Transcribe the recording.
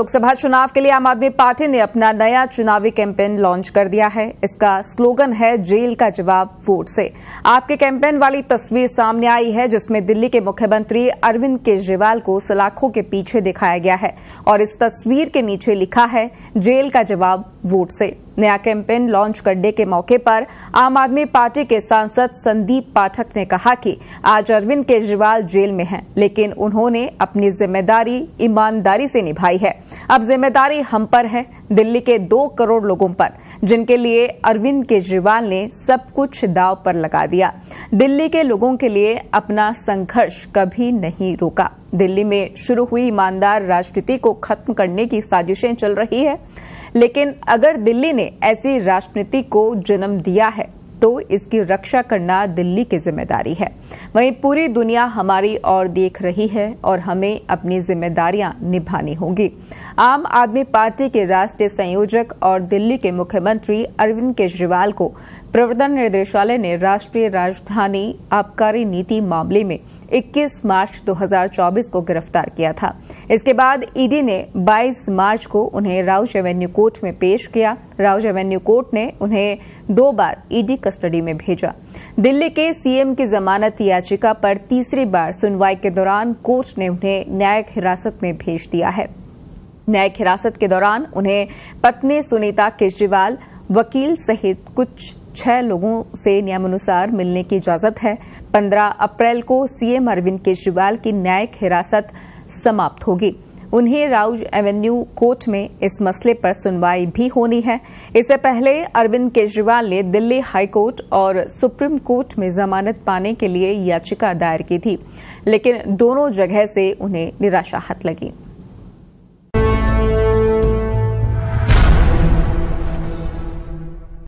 लोकसभा चुनाव के लिए आम आदमी पार्टी ने अपना नया चुनावी कैंपेन लॉन्च कर दिया है इसका स्लोगन है जेल का जवाब वोट से आपके कैंपेन वाली तस्वीर सामने आई है जिसमें दिल्ली के मुख्यमंत्री अरविंद केजरीवाल को सलाखों के पीछे दिखाया गया है और इस तस्वीर के नीचे लिखा है जेल का जवाब वोट से नया कैंपेन लॉन्च करने के मौके पर आम आदमी पार्टी के सांसद संदीप पाठक ने कहा कि आज अरविंद केजरीवाल जेल में हैं लेकिन उन्होंने अपनी जिम्मेदारी ईमानदारी से निभाई है अब जिम्मेदारी हम पर है दिल्ली के दो करोड़ लोगों पर जिनके लिए अरविंद केजरीवाल ने सब कुछ दाव पर लगा दिया दिल्ली के लोगों के लिए अपना संघर्ष कभी नहीं रोका दिल्ली में शुरू हुई ईमानदार राजनीति को खत्म करने की साजिशें चल रही है लेकिन अगर दिल्ली ने ऐसी राजनीति को जन्म दिया है तो इसकी रक्षा करना दिल्ली की जिम्मेदारी है वहीं पूरी दुनिया हमारी ओर देख रही है और हमें अपनी जिम्मेदारियां निभानी होंगी आम आदमी पार्टी के राष्ट्रीय संयोजक और दिल्ली के मुख्यमंत्री अरविंद केजरीवाल को प्रवर्तन निदेशालय ने राष्ट्रीय राजधानी आबकारी नीति मामले में 21 मार्च 2024 को गिरफ्तार किया था इसके बाद ईडी ने 22 मार्च को उन्हें राउज एवेन्यू कोर्ट में पेश किया राउज एवेन्यू कोर्ट ने उन्हें दो बार ईडी कस्टडी में भेजा दिल्ली के सीएम की जमानत याचिका पर तीसरी बार सुनवाई के दौरान कोर्ट ने उन्हें न्यायिक हिरासत में भेज दिया है न्यायिक हिरासत के दौरान उन्हें पत्नी सुनीता केजरीवाल वकील सहित कुछ छह लोगों से नियमानुसार मिलने की इजाजत है 15 अप्रैल को सीएम अरविंद केजरीवाल की न्यायिक हिरासत समाप्त होगी उन्हें राउज एवेन्यू कोर्ट में इस मसले पर सुनवाई भी होनी है इससे पहले अरविंद केजरीवाल ने दिल्ली हाईकोर्ट और सुप्रीम कोर्ट में जमानत पाने के लिए याचिका दायर की थी लेकिन दोनों जगह से उन्हें निराशा हाथ लगी